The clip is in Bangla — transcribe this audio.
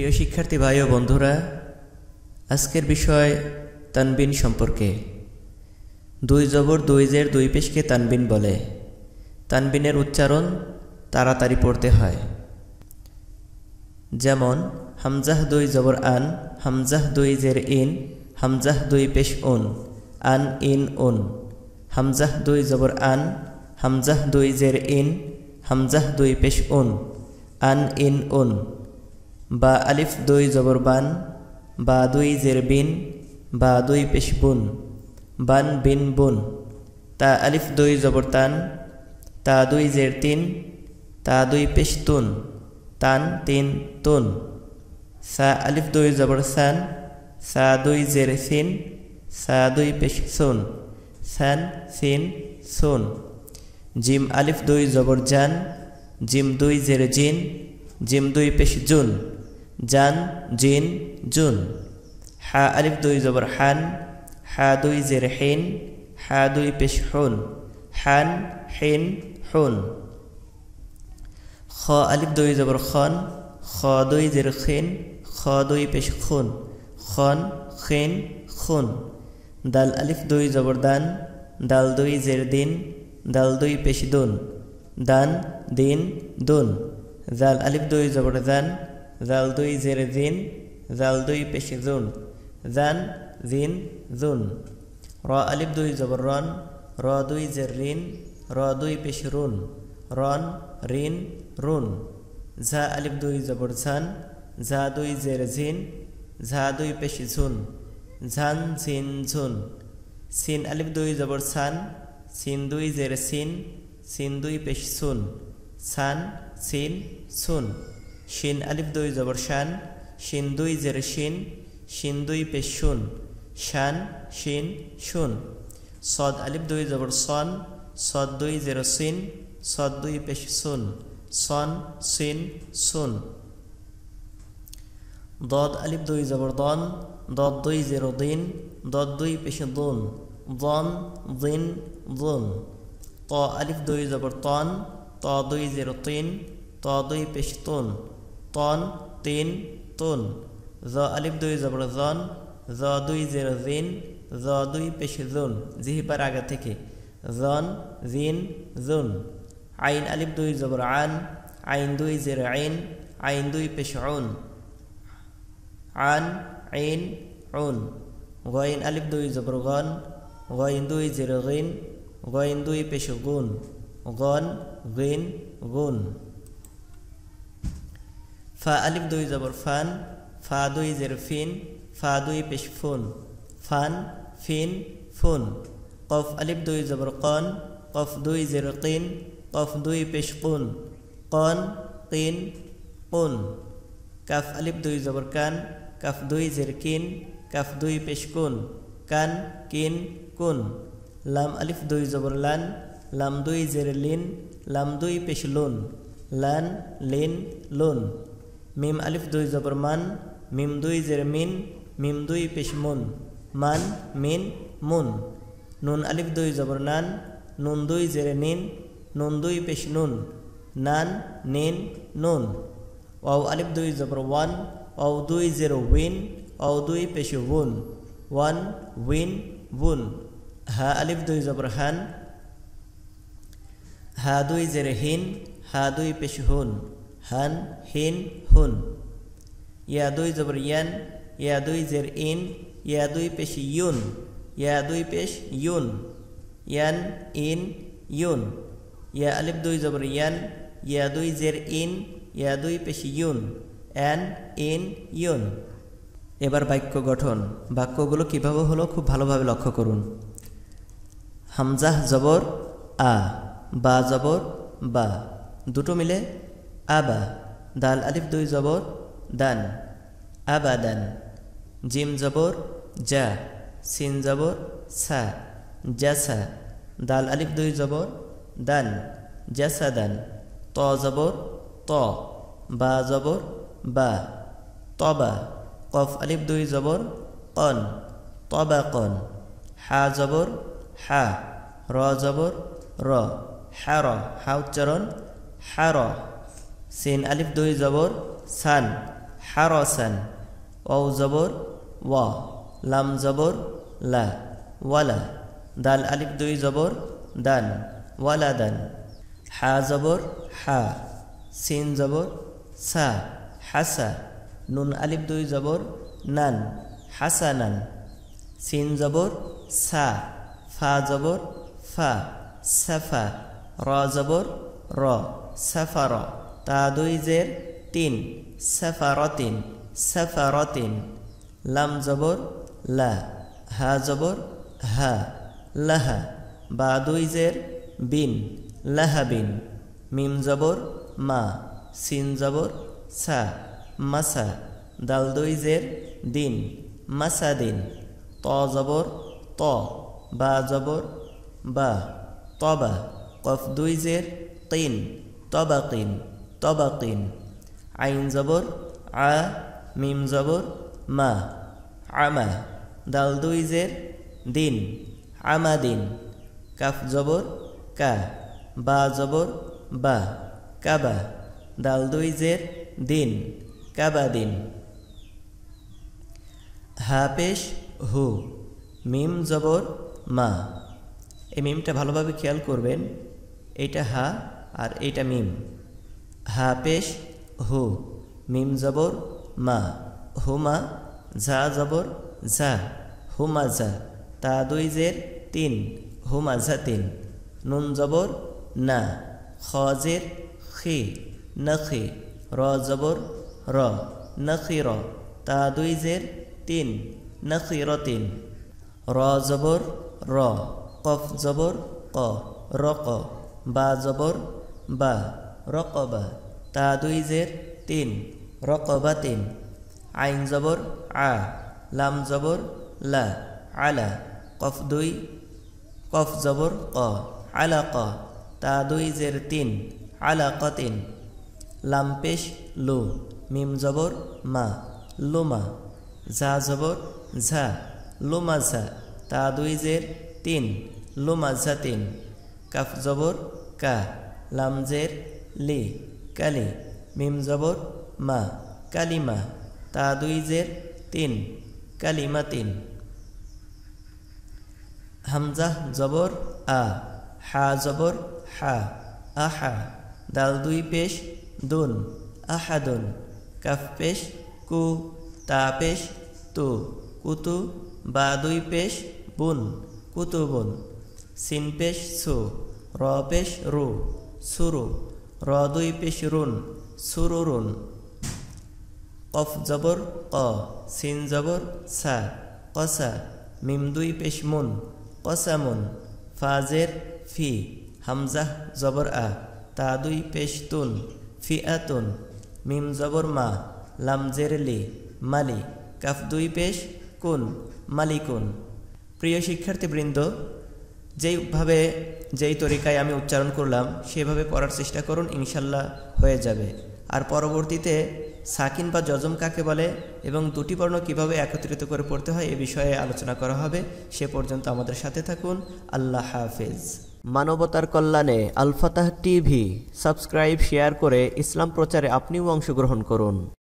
প্রিয় শিক্ষার্থী ভাই ও বন্ধুরা আজকের বিষয় তানবিন সম্পর্কে দুই জবর দুই জের দুই পেশকে তানবিন বলে তানবিনের উচ্চারণ তাড়াতাড়ি পড়তে হয় যেমন হামজাহ দুই জবর আন হামজাহ দুই জের ইন হামজাহ দুই পেশ উন আন ইন উন হামজাহ দুই জবর আন হামজাহ দুই জের ইন হামজাহ দুই পেশ উন আন ইন উন বা আলিফ দুই জবরবান বা দুই বিন বা দুই পেশবুন বান বিন বুন তা আলিফ দুই জবরতান তা দুই জের তিন তা দুই তুন তান তিন তুন সা আলিফ দুই সান সা দুই জের সিন সা দুই পেশ সুন সান সিন সুন জিম আলিফ দুই জবর জান জিম দুই জের জিন জিম দুই পেশ জুন জান জিন জুন হা আলিফ দুই জবর হান হা দুই জের হেন হা দুই পেশ হুন হান হেন হুন খ আলিফ দুই জবর খন খ দুই জের খেন খ দুই পেশ খুন খন খেন খুন দাল আলিফ দুই জবর দান দাল দুই জের দিন দাল দুই পেশ দুন দান দিন দুন জাল আলিফ দুই জবর জান জাল দুই জের জিন জাল দুই পেশে জুন জান জিন জুন র আলিফ দুই জবর রন র দুই জের রিন র দুই পেশে রুন রন রিন রুন ঝা আলিফ দুই জবর ঝান ঝা দুই জের ঝিন ঝা দুই পেশি ঝুন ঝান ঝিন ঝুন সিন আলিফ দুই জবর সান সিন দুই জের সিন সিন দুই পেশি সুন সান সিন সুন শিন আলিফ দুই জবর শান শিন দুই জের শিন শিন দুই পে শুন শান শিন শুন সদ আলিফ দুই জবর সন সদ দুই জের সিন সদ দুই পে শুন সন সিন শুন দদ আলিফ দুই জবর দন দদ দুই জের দিন দদ দুই পে দুন দন দিন দুন ত আলিফ দুই জবর তন ত দুই জেরো তিন ত দুই পেশ তুন তন তিন তুন জ আলিফ দুই জবর জন জ দুই জেরো জিন জ দুই পেশে জুন জিহিপার আগে থেকে জন জিন জুন আইন আলিফ দুই জবর আন আইন দুই জেরো আইন আইন দুই পেশ আন আইন উন গইন আলিফ দুই জবর গন গইন দুই জেরো গিন গইন দুই পেশ গুন গন গিন গুন ফা আলিফ দুই জবর ফান ফা দুই জের ফিন ফা দুই পেশ ফুন ফান ফিন ফুন কফ আলিফ দুই জবর কন কফ দুই জের কিন কফ দুই পেশ কুন কন কিন কুন কাফ আলিফ দুই জবর কান কাফ দুই জের কিন কাফ দুই পেশ কুন কান কিন কুন লাম আলিফ দুই জবর লান লাম দুই জের লিন লাম দুই পেশ লুন লান লিন লুন মিম আলিফ দুই জবর মান মিম দুই জের মিন মিম দুই পেশ মুন মান মিন মুন নুন আলিফ দুই জবর নান নুন দুই জের নিন নুন দুই পেশ নুন নান নিন নুন ওয়াও আলিফ দুই জবর ওয়ান ওয়াও দুই জেরো উইন ওয়াও দুই পেশ উন ওয়ান উইন উন হা আলিফ দুই জবর হান হা দুই জের হিন হা দুই পেশ হুন হান হিন হুন ইয়া দুই জবর ইয়ান ইয়া দুই জের ইন ইয়া দুই পেশ ইউন ইয়া দুই পেশ ইউন ইয়ান ইন ইউন ইয়া আলিফ দুই জবর ইয়ান ইয়া দুই জের ইন ইয়া দুই পেশ ইউন অ্যান ইন ইউন এবার বাক্য গঠন বাক্যগুলো কিভাবে হলো খুব ভালোভাবে লক্ষ্য করুন হামজাহ জবর আ বা জবর বা দুটো মিলে আবা দাল আলিফ দুই জবর দান আবা দান জিম জবর যা সিন জবর সা জাসা দাল আলিফ দুই জবর দান দান ত জবর ত বা জবর বা তবা কফ আলিফ দুই জবর কন তবা কন হা জবর হা র জবর র হ্যার হা উচ্চারণ হ্যার সিন আলিফ দুই জবর সান হারসান ওয়াও জবর ওয়া লাম জবর লা ওয়ালা দাল আলিফ দুই জবর দান ওয়ালা দান হা জবর হা সিন জবর সা হাসা নুন আলিফ দুই জবর নান নান সিন জবর সা ফা জবর ফা সাফা র জবর র সাফা র তা দুই তিন সেফারতিন সেফারতিন লাম জবর লা হা জবর হা লাহা বা দুই জের বিন লাহাবিন মিম জবর মা সিন জবর সা মাসা দাল দুই মাসা দিন ত জবর ত বা জবর বা তবা কফ দুই জের তিন তবাকিন তবাকিন আইন জবর আ মিম জবর মা আমা দাল দুই জের দিন আমাদিন কাফ জবর কা বা জবর বা কাবা দাল দুই জের দিন কাবাদিন হা পেশ হু মিম জবর মা এই মিমটা ভালোভাবে খেয়াল করবেন এটা হা আর এটা মিম হা পেশ হু মিম জবর মা হুমা ঝা জবর ঝা হুমা ঝা তা দুই জের তিন হুমা ঝা তিন নুন জবর না খ জের খি নখি র জবর র নখি র তা দুই জের তিন নখি র তিন র জবর র কফ জবর ক ক বা জবর বা রকবা তা দুই জের তিন রকবা তিন আইন জবর আ লাম জবর লা আলা কফ দুই কফ জবর ক আলা ক তা দুই জের তিন আলা ক তিন লাম পেশ লু মিম জবর মা লুমা ঝা জবর ঝা লুমা ঝা তা দুই জের তিন লুমা ঝা তিন কাফ জবর কা লাম জের লে কালে মিম জবর মা কালিমা তা দুই জের তিন কালিমা তিন হামজাহ জবর আ হা জবর হা আহা দাল দুই পেশ দুন দুন কাফ পেশ কু তা পেশ তু কুতু বা দুই পেশ বুন বুন সিন পেশ সু র পেশ রু সুরু র দুই পেশ রুন সুরুরুন কফ জবর ক সিন জবর সা কসা মিম দুই পেশ মুন মুন ফাজের ফি হামজাহ জবর আ তা দুই পেশ তুন ফি আতুন মিম জবর মা লাম জেরলি মালি কাফ দুই পেশ কুন মালিকুন প্রিয় শিক্ষার্থীবৃন্দ যেইভাবে যেই তরিকায় আমি উচ্চারণ করলাম সেভাবে পড়ার চেষ্টা করুন ইনশাল্লাহ হয়ে যাবে আর পরবর্তীতে সাকিন বা যজম কাকে বলে এবং দুটি বর্ণ কীভাবে একত্রিত করে পড়তে হয় এ বিষয়ে আলোচনা করা হবে সে পর্যন্ত আমাদের সাথে থাকুন আল্লাহ হাফেজ মানবতার কল্যাণে আলফাতাহ টিভি সাবস্ক্রাইব শেয়ার করে ইসলাম প্রচারে আপনিও অংশগ্রহণ করুন